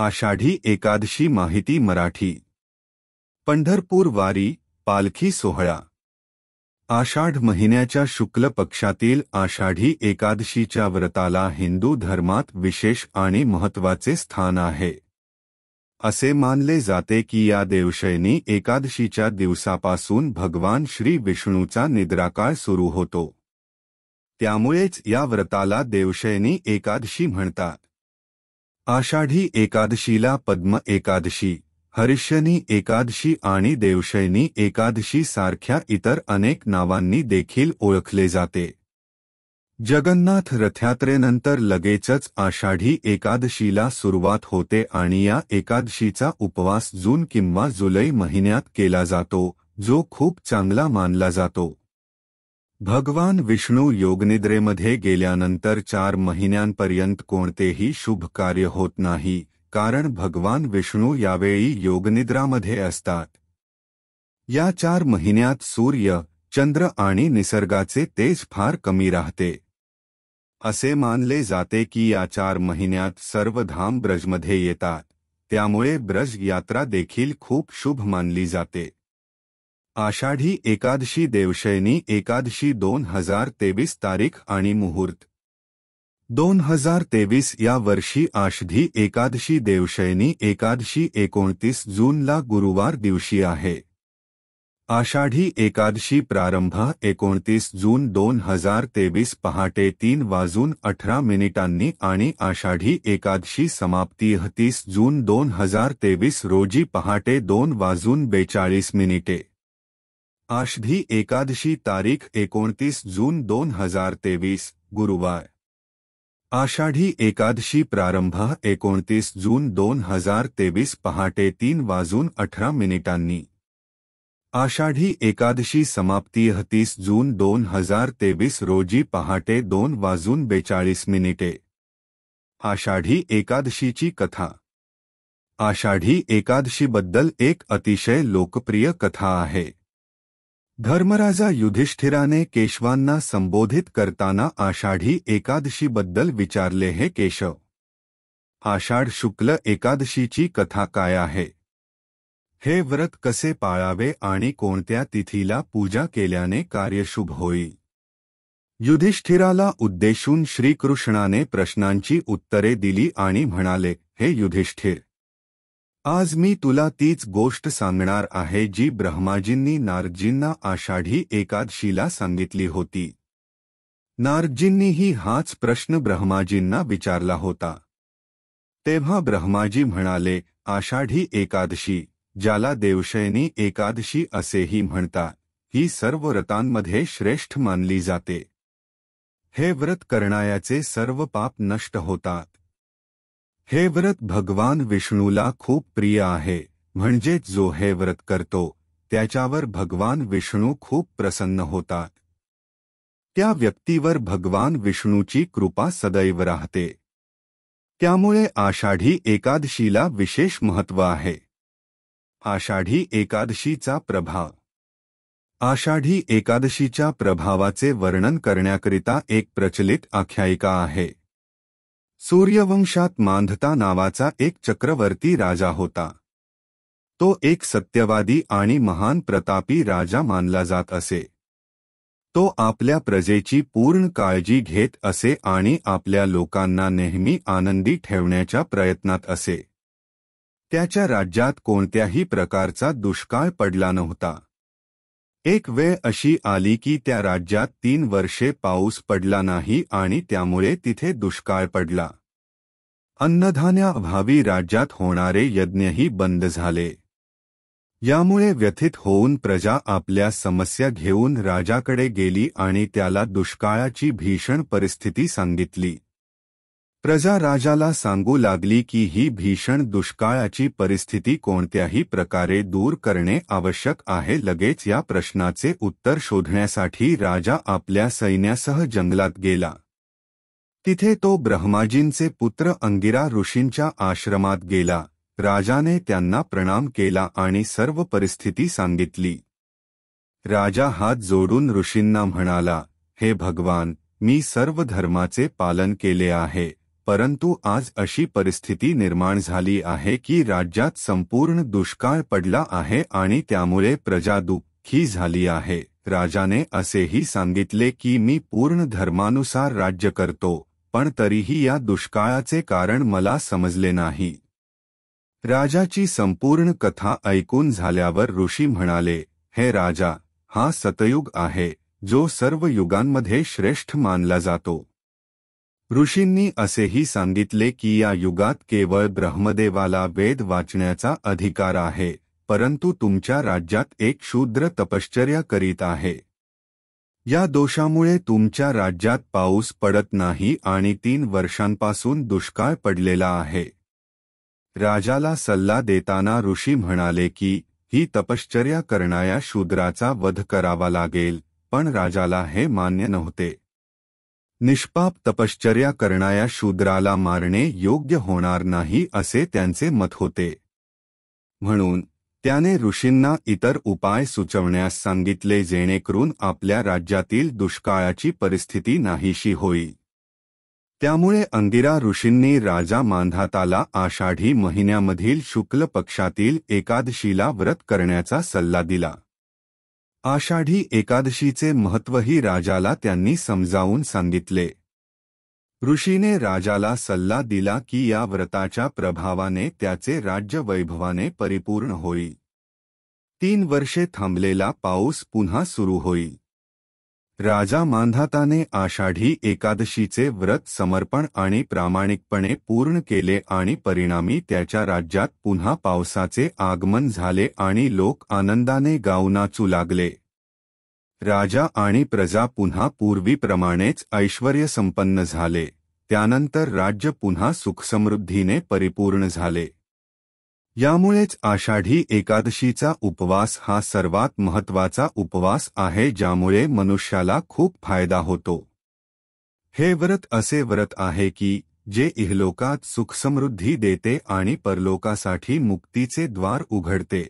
आषाढी एकादशी माहिती मराठी पंढरपूर वारी पालखी सोहळा आषाढ महिन्याच्या शुक्ल पक्षातील आषाढी एकादशीच्या व्रताला हिंदू धर्मात विशेष आणि महत्त्वाचे स्थान आहे असे मानले जाते की या देवशयनी एकादशीच्या दिवसापासून भगवान श्री विष्णूचा निद्राकाळ सुरू होतो त्यामुळेच या व्रताला देवशयनी एकादशी म्हणतात आषाढी एकादशीला पद्म एकादशी हरिशनी एकादशी आणि देवशयनी एकादशी सारख्या इतर अनेक नावांनी देखील ओळखले जाते जगन्नाथ रथयात्रेनंतर लगेचच आषाढी एकादशीला सुरुवात होते आणि या एकादशीचा उपवास जून किंवा जुलै महिन्यात केला जातो जो खूप चांगला मानला जातो भगवान योगनिद्रे योगनिद्रेमध्ये गेल्यानंतर चार महिन्यांपर्यंत कोणतेही शुभ कार्य होत नाही कारण भगवान विष्णू यावेळी योगनिद्रामध्ये असतात या चार महिन्यात सूर्य चंद्र आणि निसर्गाचे तेज फार कमी राहते असे मानले जाते की या चार महिन्यात सर्व धाम ब्रजमध्ये येतात त्यामुळे ब्रज यात्रा देखील खूप शुभ मानली जाते आषाढी एकादशी देवशयनी एकादशी दोन हजार तेवीस तारीख आणि मुहूर्त दोन हजार तेवीस या वर्षी आषाढी एकादशी देवशयनी एकादशी एकोणतीस जूनला गुरुवार दिवशी आहे आषाढी एकादशी प्रारंभ एकोणतीस जून दोन हजार तेवीस पहाटे तीन वाजून अठरा मिनिटांनी आणि आषाढी एकादशी समाप्ती तीस जून दोन हजार तेवीस रोजी पहाटे दोन वाजून बेचाळीस मिनिटे आषधी एकादशी तारीख एकोणतीस जून दोन हजार तेवीस गुरुवार आषाढी एकादशी प्रारंभ एकोणतीस जून दोन हजार तेवीस पहाटे तीन वजुन अठरा मिनिटानी आषाढी एकादशी समाप्ति तीस जून दोन हजार तेवीस रोजी पहाटे दोन वजुन बेचा मिनिटे आषाढी एकादशी की कथा आषाढी एकादशीबद्दल एक अतिशय लोकप्रिय कथा है धर्मराजा युधिष्ठिराने केशवांना संबोधित करताना आषाढी एकादशी एकादशीबद्दल विचारले हे केशव आषाढ शुक्ल एकादशीची कथा काय आहे हे व्रत कसे पाळावे आणि कोणत्या तिथीला पूजा केल्याने कार्यशुभ हो युधिष्ठिराला उद्देशून श्रीकृष्णाने प्रश्नांची उत्तरे दिली आणि म्हणाले हे युधिष्ठिर आज मी तुला तीच गोष्ट सांगणार आहे जी ब्रह्माजींनी नारजींना आषाढी एकादशीला सांगितली होती नारजींनीही हाच प्रश्न ब्रह्माजींना विचारला होता तेव्हा ब्रह्माजी म्हणाले आषाढी एकादशी ज्याला देवशयनी एकादशी असेही म्हणता ही सर्व व्रतांमध्ये श्रेष्ठ मानली जाते हे व्रत करणायाचे सर्व पाप नष्ट होतात हे व्रत भगवान विष्णूला खूप प्रिय आहे म्हणजेच जो हे व्रत करतो त्याच्यावर भगवान विष्णू खूप प्रसन्न होतात त्या व्यक्तीवर भगवान विष्णूची कृपा सदैव राहते त्यामुळे आषाढी एकादशीला विशेष महत्व आहे आषाढी एकादशीचा प्रभाव आषाढी एकादशीच्या प्रभावाचे वर्णन करण्याकरिता एक प्रचलित आख्यायिका आहे सूर्यवंशात मांधता नावाचा एक चक्रवर्ती राजा होता तो एक सत्यवादी आणि महान प्रतापी राजा मानला जात असे तो आपल्या प्रजेची पूर्ण काळजी घेत असे आणि आपल्या लोकांना नेहमी आनंदी ठेवण्याच्या प्रयत्नात असे त्याच्या राज्यात कोणत्याही प्रकारचा दुष्काळ पडला नव्हता एक वेळ अशी आली की त्या राज्यात तीन वर्षे पाऊस पडला नाही आणि त्यामुळे तिथे दुष्काळ पडला अन्नधान्याअभावी राज्यात होणारे यज्ञही बंद झाले यामुळे व्यथित होऊन प्रजा आपल्या समस्या घेऊन राजाकडे गेली आणि त्याला दुष्काळाची भीषण परिस्थिती सांगितली प्रजा राजाला सांगू लागली की ही भीषण दुष्काळाची परिस्थिती कोणत्याही प्रकारे दूर करणे आवश्यक आहे लगेच या प्रश्नाचे उत्तर शोधण्यासाठी राजा आपल्या सैन्यासह जंगलात गेला तिथे तो ब्रह्माजींचे पुत्र अंगिरा ऋषींच्या आश्रमात गेला राजाने त्यांना प्रणाम केला आणि सर्व परिस्थिती सांगितली राजा हात जोडून ऋषींना म्हणाला हे भगवान मी सर्व धर्माचे पालन केले आहे परंतु आज अशी परिस्थिती निर्माण झाली आहे की राज्यात संपूर्ण दुष्काळ पडला आहे आणि त्यामुळे प्रजा दुःखी झाली आहे राजाने असेही सांगितले की मी पूर्ण धर्मानुसार राज्य करतो पण तरीही या दुष्काळाचे कारण मला समजले नाही राजाची संपूर्ण कथा ऐकून झाल्यावर ऋषी म्हणाले हे राजा हा सतयुग आहे जो सर्व युगांमध्ये श्रेष्ठ मानला जातो ऋषींनी असेही सांगितले की या युगात केवळ ब्रह्मदेवाला वेद वाचण्याचा अधिकार आहे परंतु तुमच्या राज्यात एक शूद्र तपश्चर्या करीत आहे या दोषामुळे तुमच्या राज्यात पाऊस पडत नाही आणि तीन वर्षांपासून दुष्काळ पडलेला आहे राजाला सल्ला देताना ऋषी म्हणाले की ही तपश्चर्या करणाऱ्या शूद्राचा वध करावा लागेल पण राजाला हे मान्य नव्हते निष्पाप तपश्चर्या करणाऱ्या शूद्राला मारणे योग्य होणार नाही असे त्यांचे मत होते म्हणून त्याने ऋषींना इतर उपाय सुचवण्यास सांगितले जेणेकरून आपल्या राज्यातील दुष्काळाची परिस्थिती नाहीशी होईल त्यामुळे अंदिरा ऋषींनी राजा मांधाताला आषाढी महिन्यामधील शुक्ल पक्षातील एकादशीला व्रत करण्याचा सल्ला दिला आषाढी एकादशीचे महत्त्वही राजाला त्यांनी समजावून सांगितले ऋषीने राजाला सल्ला दिला की या व्रताच्या प्रभावाने त्याचे राज्य वैभवाने परिपूर्ण होई तीन वर्षे थांबलेला पाऊस पुन्हा सुरू होई राजा मांधाताने आषाढी एकादशीचे व्रत समर्पण आणि प्रामाणिकपणे पूर्ण केले आणि परिणामी त्याच्या राज्यात पुन्हा पावसाचे आगमन झाले आणि लोक आनंदाने गाऊ नाचू लागले राजा आणि प्रजा पुन्हा पूर्वीप्रमाणेच ऐश्वर्यसंपन्न झाले त्यानंतर राज्य पुन्हा सुखसमृद्धीने परिपूर्ण झाले यामुळेच आषाढी एकादशीचा उपवास हा सर्वात महत्वाचा उपवास आहे ज्यामुळे मनुष्याला खूप फायदा होतो हे व्रत असे व्रत आहे की जे इहलोकात सुखसमृद्धी देते आणि परलोकासाठी मुक्तीचे द्वार उघडते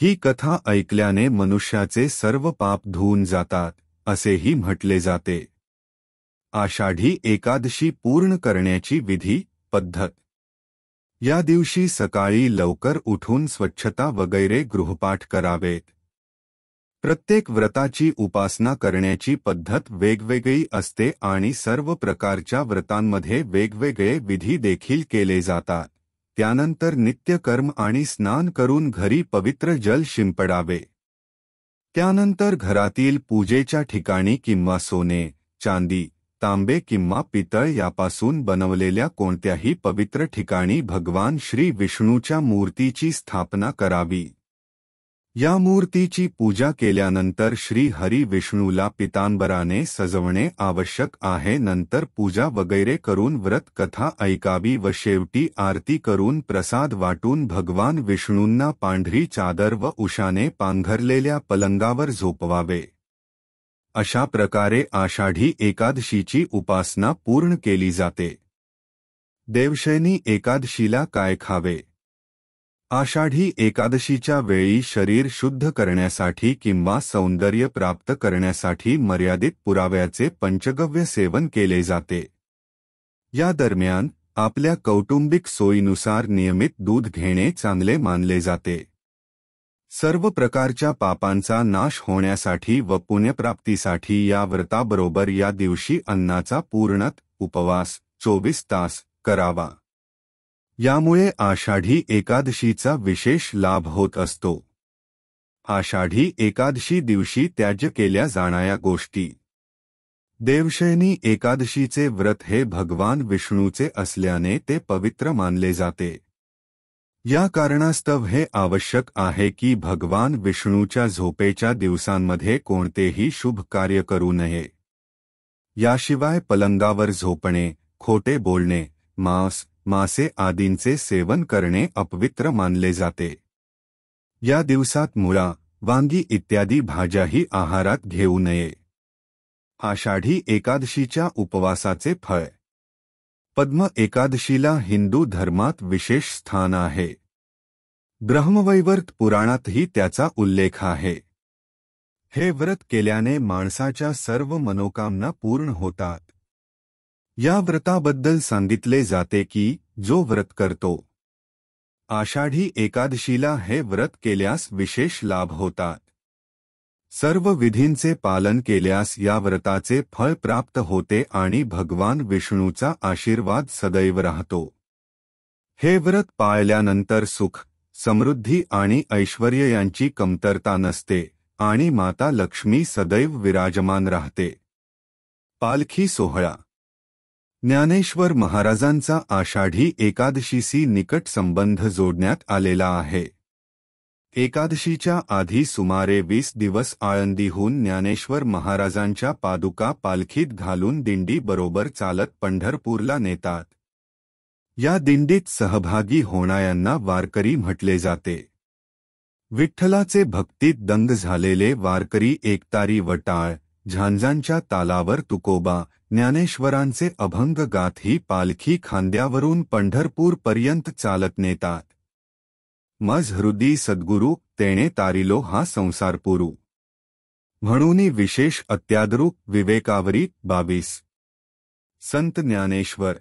ही कथा ऐकल्याने मनुष्याचे सर्व पाप धुवून जातात असेही म्हटले जाते आषाढी एकादशी पूर्ण करण्याची विधी पद्धत या दिवशी सकाळी लवकर उठून स्वच्छता वगैरे गृहपाठ करावेत प्रत्येक व्रताची उपासना करण्याची पद्धत वेगवेगळी असते आणि सर्व प्रकारच्या व्रतांमध्ये वेगवेगळे विधी देखील केले जातात त्यानंतर नित्यकर्म आणि स्नान करून घरी पवित्र जल शिंपडावे त्यानंतर घरातील पूजेच्या ठिकाणी किंवा सोने चांदी तांबे किंवा पितळ यापासून बनवलेल्या कोणत्याही पवित्र ठिकाणी भगवान श्री विष्णूच्या मूर्तीची स्थापना करावी या मूर्तीची पूजा केल्यानंतर श्री हरी विष्णूला पितांबराने सजवणे आवश्यक आहे नंतर पूजा वगैरे करून व्रत कथा ऐकावी व शेवटी आरती करून प्रसाद वाटून भगवान विष्णूंना पांढरी चादर व उषाने पांघरलेल्या पलंगावर झोपवावे अशा प्रकारे आषाढी एकादशीची उपासना पूर्ण केली जाते देवशयनी एकादशीला काय खावे आषाढी एकादशीच्या वेळी शरीर शुद्ध करण्यासाठी किंवा सौंदर्य प्राप्त करण्यासाठी मर्यादित पुराव्याचे पंचगव्य सेवन केले जाते या दरम्यान आपल्या कौटुंबिक सोयीनुसार नियमित दूध घेणे चांगले मानले जाते सर्व प्रकारच्या पापांचा नाश होण्यासाठी व पुण्यप्राप्तीसाठी या व्रताबरोबर या दिवशी अन्नाचा पूर्णत उपवास चोवीस तास करावा यामुळे आषाढी एकादशीचा विशेष लाभ होत असतो आषाढी एकादशी दिवशी त्याज्य केल्या जाणाऱ्या गोष्टी देवशयनी एकादशीचे व्रत हे भगवान विष्णूचे असल्याने ते पवित्र मानले जाते या कारणास्तव हे आवश्यक आहे की भगवान विष्णूच्या झोपेच्या दिवसांमध्ये कोणतेही शुभ कार्य करू नये याशिवाय पलंगावर झोपणे खोटे बोलणे मांस मासे आदींचे सेवन करणे अपवित्र मानले जाते या दिवसात मुळा वांगी इत्यादी भाज्याही आहारात घेऊ नये आषाढी एकादशीच्या उपवासाचे फळ पद्म एकादशीला हिंदू धर्मात विशेष स्थान आहे ब्रह्मवैवर्त पुराणातही त्याचा उल्लेख आहे हे व्रत केल्याने माणसाच्या सर्व मनोकामना पूर्ण होतात या व्रताबद्दल सांगितले जाते की जो व्रत करतो आषाढी एकादशीला हे व्रत केल्यास विशेष लाभ होतात सर्व विधींचे पालन केल्यास या व्रताचे फळ प्राप्त होते आणि भगवान विष्णूचा आशीर्वाद सदैव राहतो हे व्रत पाळल्यानंतर सुख समृद्धी आणि ऐश्वर यांची कमतरता नसते आणि माता लक्ष्मी सदैव विराजमान राहते पालखी सोहळा ज्ञानेश्वर महाराजांचा आषाढी एकादशीशी निकट संबंध जोडण्यात आलेला आहे एकादशीच्या आधी सुमारे वीस दिवस आळंदीहून ज्ञानेश्वर महाराजांच्या पादुका पालखीत घालून दिंडी बरोबर चालत पंढरपूरला नेतात या दिंडीत सहभागी होणाऱ्यांना वारकरी म्हटले जाते विठ्ठलाचे भक्तीत दंग झालेले वारकरी एकतारी वटाळ झांजांच्या तालावर तुकोबा ज्ञानेश्वरांचे अभंग गाथी पालखी खांद्यावरून पंढरपूरपर्यंत चालत नेतात मज हृदी सद्गुरू तेणे तारिलो हा संसार पुरू म्हणून विशेष अत्याद्रुक विवेकावरी बावीस संत ज्ञानेश्वर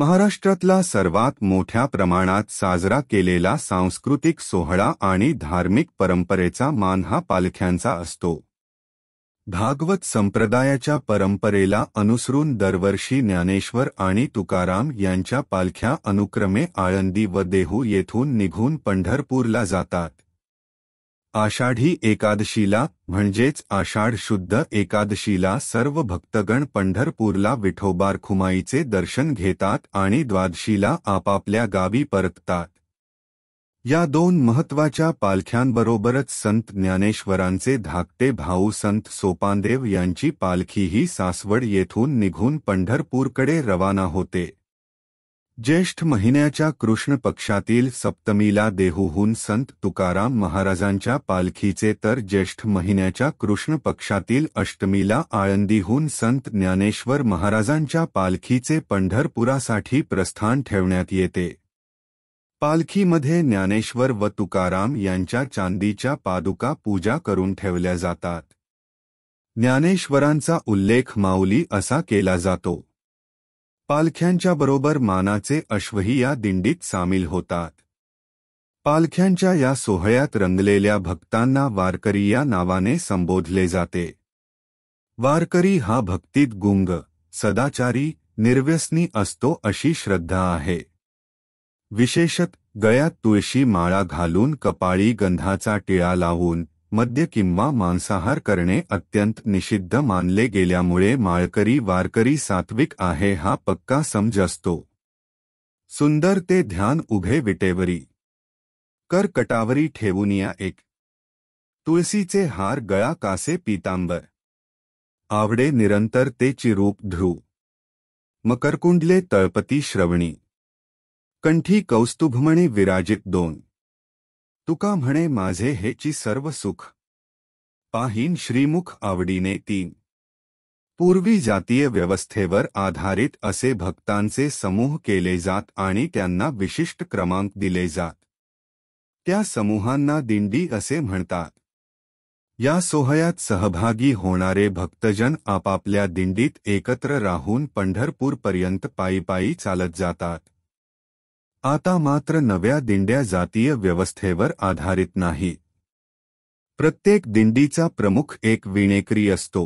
महाराष्ट्रातला सर्वात मोठ्या प्रमाणात साजरा केलेला सांस्कृतिक सोहळा आणि धार्मिक परंपरेचा मान हा पालख्यांचा असतो भागवत संप्रदायाच्या परंपरेला अनुसरून दरवर्षी ज्ञानेश्वर आणि तुकाराम यांच्या पालख्या अनुक्रमे आळंदी व देहू येथून निघून पंढरपूरला जातात आषाढी एकादशीला म्हणजेच आषाढ शुद्ध एकादशीला सर्व भक्तगण पंढरपूरला विठोबार खुमाईचे दर्शन घेतात आणि द्वादशीला आपापल्या गावी परततात या दोन महत्वाच्या पालख्यांबरोबरच संत ज्ञानेश्वरांचे धाकटे भाऊ संत सोपानदेव यांची पालखीही सासवड येथून निघून पंढरपूरकडे रवाना होते ज्येष्ठ महिन्याच्या कृष्ण पक्षातील सप्तमीला देहूहून संत तुकाराम महाराजांच्या पालखीचे तर ज्येष्ठ महिन्याच्या कृष्ण पक्षातील अष्टमीला आळंदीहून संत ज्ञानेश्वर महाराजांच्या पालखीचे पंढरपुरासाठी प्रस्थान ठेवण्यात येते पालखीमध्ये ज्ञानेश्वर व तुकाराम यांच्या चांदीच्या पादुका पूजा करून ठेवल्या जातात ज्ञानेश्वरांचा उल्लेख माऊली असा केला जातो पालख्यांच्या बरोबर मानाचे अश्वही या दिंडीत सामील होतात पालख्यांच्या या सोहळ्यात रंगलेल्या भक्तांना वारकरी या नावाने संबोधले जाते वारकरी हा भक्तीत गुंग सदाचारी निर्व्यसनी असतो अशी श्रद्धा आहे विशेषत गळ्यात तुळशी माळा घालून कपाळी गंधाचा टिळा लावून मद्य किंवा मांसाहार करणे अत्यंत निषिद्ध मानले गेल्यामुळे माळकरी वारकरी सात्विक आहे हा पक्का समज असतो सुंदर ते ध्यान उभे विटेवरी कर कटावरी ठेवून या एक तुळसीचे हार गळा कासे पीतांबर आवडे निरंतर ते चिरूप ध्रुव मकरकुंडले तळपती श्रवणी कंठी कौस्तुभ म्हणे विराजित दोन तुका म्हणे माझे हेची सर्व सुख पाहीन श्रीमुख आवडीने तीन पूर्वी जातीय व्यवस्थेवर आधारित असे भक्तांचे समूह केले जात आणि त्यांना विशिष्ट क्रमांक दिले जात त्या समूहांना दिंडी असे म्हणतात या सोहळ्यात सहभागी होणारे भक्तजन आपापल्या दिंडीत एकत्र राहून पंढरपूरपर्यंत पायी पायी चालत जातात आता मात्र नव्या दिंड्या जातीय व्यवस्थेवर आधारित नाही प्रत्येक दिंडीचा प्रमुख एक विणेकरी असतो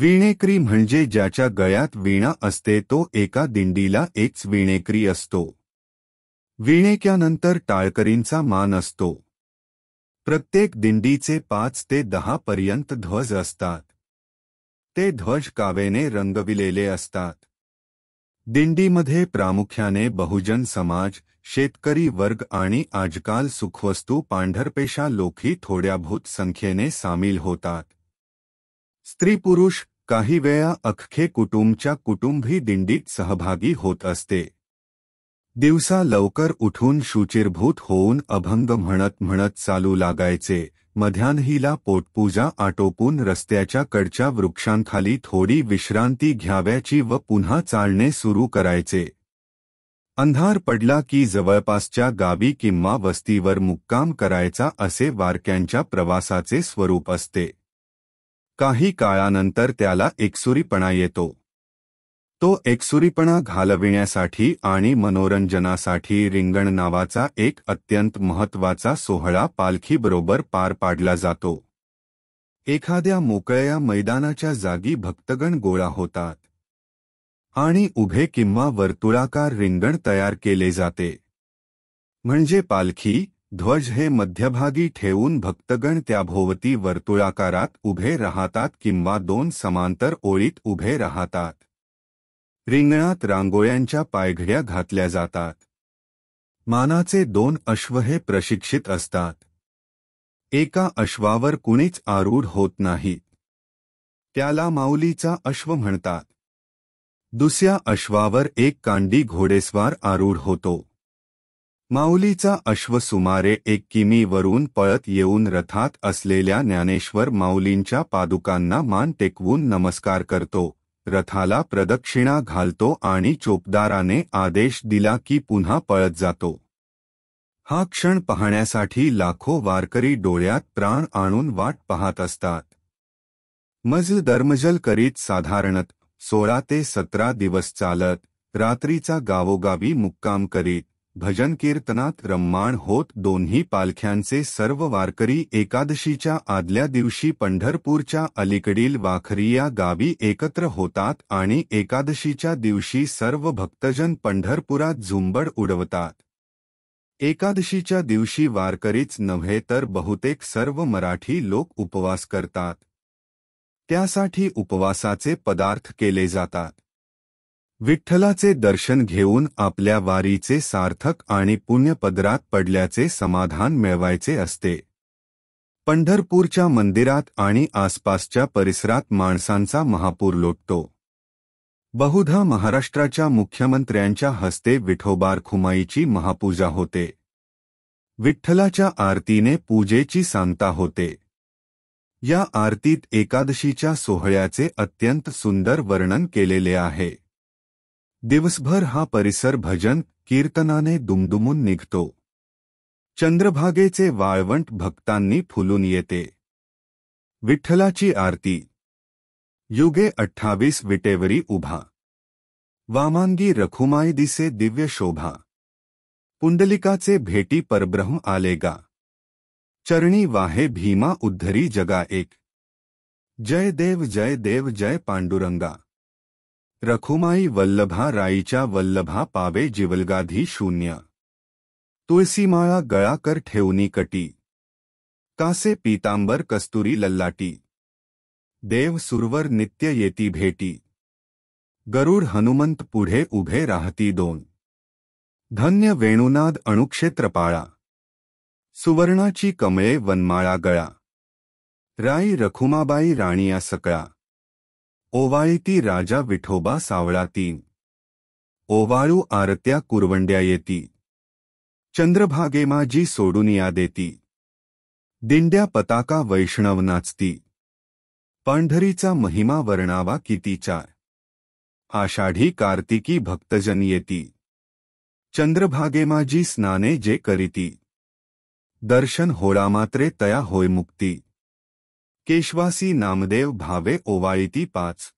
विणेकरी म्हणजे ज्याच्या गळ्यात वीणा असते तो एका दिंडीला एकच विणेकरी असतो विणेक्यानंतर टाळकरींचा मान असतो प्रत्येक दिंडीचे पाच ते दहा पर्यंत ध्वज असतात ते ध्वज कावेने रंगविलेले असतात दिंडीमध्ये प्रामुख्याने बहुजन समाज शेतकरी वर्ग आणि आजकाल सुखवस्तू पांढरपेशा लोकही थोड्याभूत संख्येने सामील होतात स्त्री पुरुष काही वेळा अख्खे कुटुंबच्या कुटुंबी दिंडीत सहभागी होत असते दिवसा लवकर उठून शुचिरभूत होऊन अभंग म्हणत म्हणत चालू लागायचे मध्यान्हीला पोटपूजा आटोपून रस्त्याच्या कडच्या वृक्षांखाली थोडी विश्रांती घ्याव्याची व पुन्हा चालणे सुरू करायचे अंधार पडला की जवळपासच्या गावी किंवा वस्तीवर मुक्काम करायचा असे वारक्यांच्या प्रवासाचे स्वरूप असते काही काळानंतर त्याला एकसुरीपणा येतो तो एकसुरीपणा घालविण्यासाठी आणि मनोरंजनासाठी रिंगण नावाचा एक अत्यंत महत्वाचा सोहळा पालखीबरोबर पार पाडला जातो एखाद्या मोकळ्या मैदानाच्या जागी भक्तगण गोळा होतात आणि उभे किंवा वर्तुळाकार रिंगण तयार केले जाते म्हणजे पालखी ध्वज हे मध्यभागी ठेवून भक्तगण त्याभोवती वर्तुळाकारात उभे राहतात किंवा दोन समांतर ओळीत उभे राहतात रिंगणात रांगोळ्यांच्या पायघड्या घातल्या जातात मानाचे दोन अश्व हे प्रशिक्षित असतात एका अश्वावर कुणीच आरूढ होत नाही त्याला माऊलीचा अश्व म्हणतात दुसऱ्या अश्वावर एक कांडी घोडेस्वार आरूढ होतो माऊलीचा अश्व सुमारे एक किमीवरून पळत येऊन रथात असलेल्या ज्ञानेश्वर माऊलींच्या पादुकांना मान टेकवून नमस्कार करतो रथाला प्रदक्षिणा घालतो आणि चोपदाराने आदेश दिला की पुन्हा पळत जातो हा क्षण पाहण्यासाठी लाखो वारकरी डोळ्यात प्राण आणून वाट पाहत असतात मजल दर्मजल करीत साधारणत सोळा ते सतरा दिवस चालत रात्रीचा गावोगावी मुक्काम करीत भजन कीर्तनात रम्माण होत दोन्ही पालख्यांचे सर्व वारकरी एकादशीच्या आदल्या दिवशी पंढरपूरच्या अलीकडील वाखरिया गावी एकत्र होतात आणि एकादशीच्या दिवशी सर्व भक्तजन पंढरपुरात झुंबड उडवतात एकादशीच्या दिवशी वारकरीच नव्हे तर बहुतेक सर्व मराठी लोक उपवास करतात त्यासाठी उपवासाचे पदार्थ केले जातात विठ्ठलाचे दर्शन घेऊन आपल्या वारीचे सार्थक आणि पुण्यपदरात पडल्याचे समाधान मिळवायचे असते पंढरपूरच्या मंदिरात आणि आसपासच्या परिसरात माणसांचा महापूर लोटतो बहुधा महाराष्ट्राच्या मुख्यमंत्र्यांच्या हस्ते विठोबार खुमाईची महापूजा होते विठ्ठलाच्या आरतीने पूजेची सांगता होते या आरतीत एकादशीच्या सोहळ्याचे अत्यंत सुंदर वर्णन केलेले आहे दिवसभर हा परिसर भजन कीर्तनाने दुमदुमून निघतो चंद्रभागेचे वाळवंट भक्तांनी फुलून येते विठ्ठलाची आरती युगे अठ्ठावीस विटेवरी उभा वामांगी रखुमाई दिसे दिव्य शोभा पुंडलिकाचे भेटी परब्रह्म आलेगा चरणी वाहे भीमा उद्धरी जगा एक जय देव जय देव जय पांडुरंगा रखुमाई वल्लभा राईच्या वल्लभा पावे जिवलगाधी शून्य तुळसीमाळा गळाकर ठेवनी कटी कासे पीतांबर कस्तुरी लल्लाटी देव सुरवर नित्य येती भेटी गरुड हनुमंत पुढे उभे राहती दोन धन्य वेणुनाद अणुक्षेत्रपाळा सुवर्णाची कमळे वनमाळा गळा राई रखुमाबाई राणिया सकळा ओवाईती राजा विठोबा सावळा तीन ओवाळू आरत्या कुरवंड्या येती चंद्रभागेमाजी सोडून या देती दिंड्या पताका वैष्णव नाचती पांढरीचा महिमा वर्णावा किती चार आषाढी कार्तिकी भक्तजन येती चंद्रभागेमाजी स्नाने जे करीती दर्शन होड़ा मात्रे तया होय मुक्ती केशवासी नामदेव भावे ओवाळीती पाच